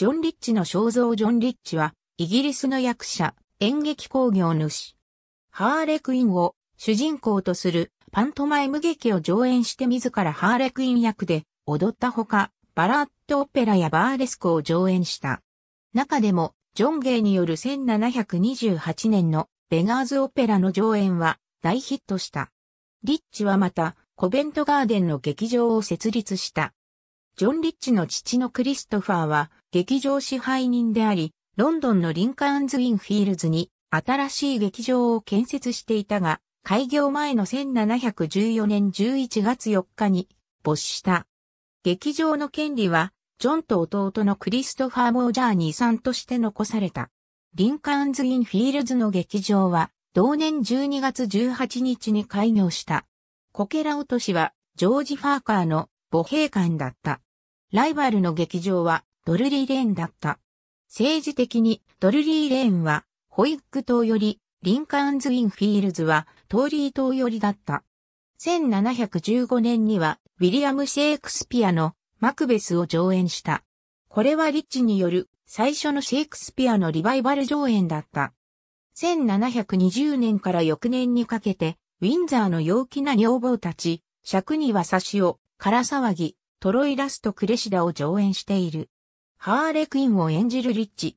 ジョン・リッチの肖像ジョン・リッチは、イギリスの役者、演劇工業主。ハーレクインを主人公とするパントマイム劇を上演して自らハーレクイン役で踊ったほか、バラッドオペラやバーレスクを上演した。中でも、ジョン・ゲイによる1728年のベガーズオペラの上演は大ヒットした。リッチはまた、コベントガーデンの劇場を設立した。ジョン・リッチの父のクリストファーは、劇場支配人であり、ロンドンのリンカーンズ・インフィールズに新しい劇場を建設していたが、開業前の1714年11月4日に没した。劇場の権利は、ジョンと弟のクリストファー・モージャーニーさんとして残された。リンカーンズ・インフィールズの劇場は、同年12月18日に開業した。コケラ落としは、ジョージ・ファーカーの母兵官だった。ライバルの劇場は、ドルリーレーンだった。政治的にドルリーレーンはホイック島より、リンカーンズ・インフィールズはトーリー島よりだった。1715年にはウィリアム・シェイクスピアのマクベスを上演した。これはリッチによる最初のシェイクスピアのリバイバル上演だった。1720年から翌年にかけて、ウィンザーの陽気な女房たち、尺には差しを、から騒ぎ、トロイラスとクレシダを上演している。ハーレクインを演じるリッチ。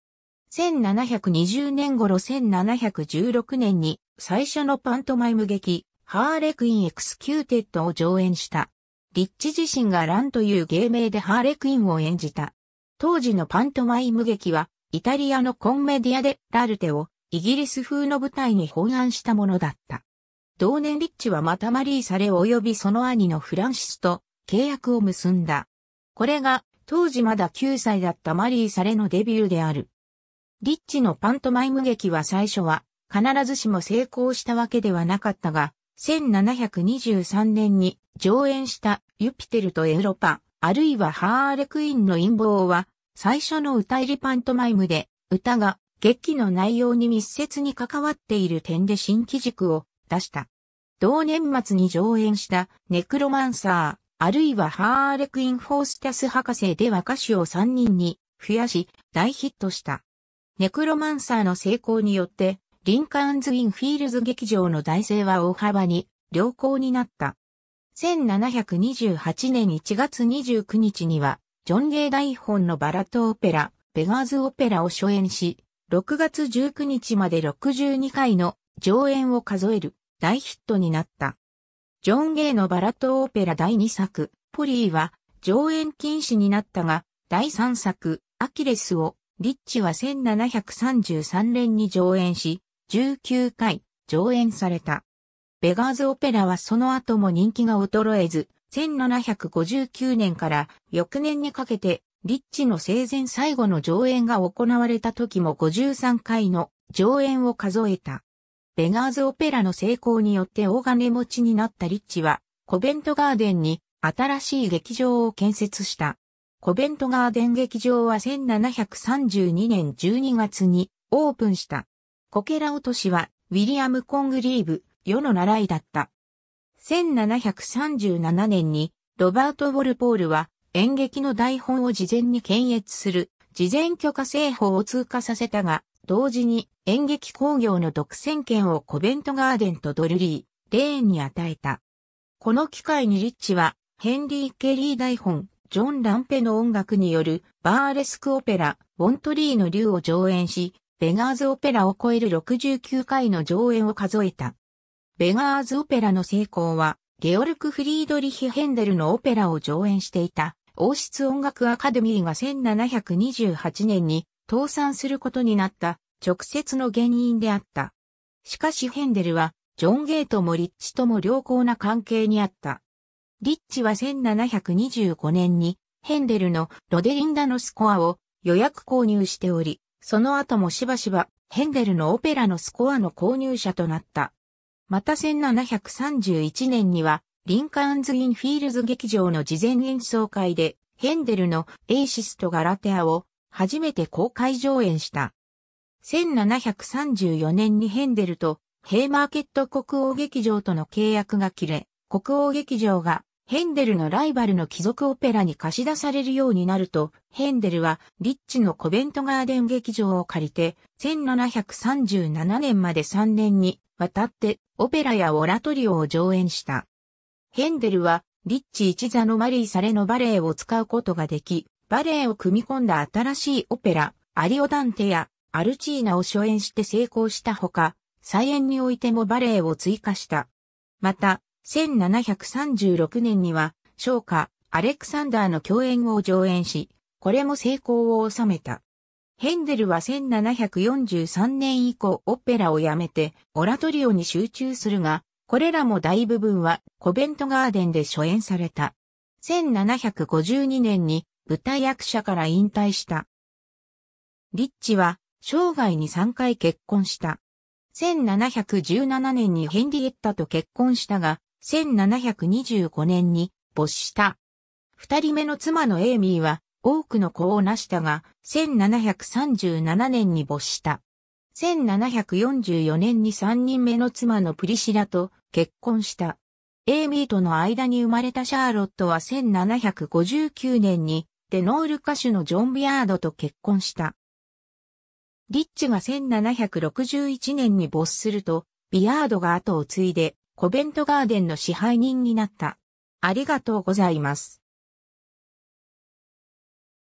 1720年頃1716年に最初のパントマイム劇、ハーレクインエクスキューテッドを上演した。リッチ自身がランという芸名でハーレクインを演じた。当時のパントマイム劇は、イタリアのコンメディアでラルテをイギリス風の舞台に翻案したものだった。同年リッチはまたマリー・サレ及びその兄のフランシスと契約を結んだ。これが当時まだ9歳だったマリー・サレのデビューである。リッチのパントマイム劇は最初は必ずしも成功したわけではなかったが、1723年に上演したユピテルとエウロパ、あるいはハーレクインの陰謀は、最初の歌入りパントマイムで、歌が劇の内容に密接に関わっている点で新機軸を出した。同年末に上演したネクロマンサー、あるいはハーレクイン・フォースタス博士では歌手を3人に増やし大ヒットした。ネクロマンサーの成功によって、リンカーンズ・イン・フィールズ劇場の大勢は大幅に良好になった。1728年1月29日には、ジョン・ゲイ台本のバラトオペラ、ベガーズ・オペラを初演し、6月19日まで62回の上演を数える大ヒットになった。ジョン・ゲイのバラットオペラ第2作、ポリーは、上演禁止になったが、第3作、アキレスを、リッチは1733年に上演し、19回、上演された。ベガーズオペラはその後も人気が衰えず、1759年から翌年にかけて、リッチの生前最後の上演が行われた時も53回の上演を数えた。ベガーズオペラの成功によって大金持ちになったリッチは、コベントガーデンに新しい劇場を建設した。コベントガーデン劇場は1732年12月にオープンした。コケラ落としはウィリアム・コングリーブ、世の習いだった。1737年にロバート・ウォルポールは演劇の台本を事前に検閲する事前許可制法を通過させたが、同時に演劇工業の独占権をコベントガーデンとドルリー、レーンに与えた。この機会にリッチは、ヘンリー・ケリー台本、ジョン・ランペの音楽によるバーレスクオペラ、ボントリーの竜を上演し、ベガーズオペラを超える69回の上演を数えた。ベガーズオペラの成功は、ゲオルク・フリードリヒ・ヘンデルのオペラを上演していた、王室音楽アカデミーが1728年に倒産することになった直接の原因であった。しかしヘンデルは、ジョン・ゲートもリッチとも良好な関係にあった。リッチは1725年にヘンデルのロデリンダのスコアを予約購入しており、その後もしばしばヘンデルのオペラのスコアの購入者となった。また1731年にはリンカーンズ・イン・フィールズ劇場の事前演奏会でヘンデルのエイシスト・ガラテアを初めて公開上演した。1734年にヘンデルとヘイマーケット国王劇場との契約が切れ、国王劇場がヘンデルのライバルの貴族オペラに貸し出されるようになると、ヘンデルはリッチのコベントガーデン劇場を借りて、1737年まで3年にわたってオペラやオラトリオを上演した。ヘンデルはリッチ一座のマリー・サレのバレエを使うことができ、バレエを組み込んだ新しいオペラ、アリオダンテやアルチーナを初演して成功したほか、再演においてもバレエを追加した。また、1736年には、昇華、アレクサンダーの共演を上演し、これも成功を収めた。ヘンデルは1743年以降オペラをやめて、オラトリオに集中するが、これらも大部分はコベントガーデンで初演された。1752年に舞台役者から引退した。リッチは生涯に3回結婚した。1717年にヘンリエッタと結婚したが、1725年に没した。二人目の妻のエイミーは多くの子を成したが、1737年に没した。1744年に三人目の妻のプリシラと結婚した。エイミーとの間に生まれたシャーロットは1759年にテノール歌手のジョン・ビアードと結婚した。リッチが1761年に没すると、ビアードが後を継いで、コベントガーデンの支配人になった。ありがとうございます。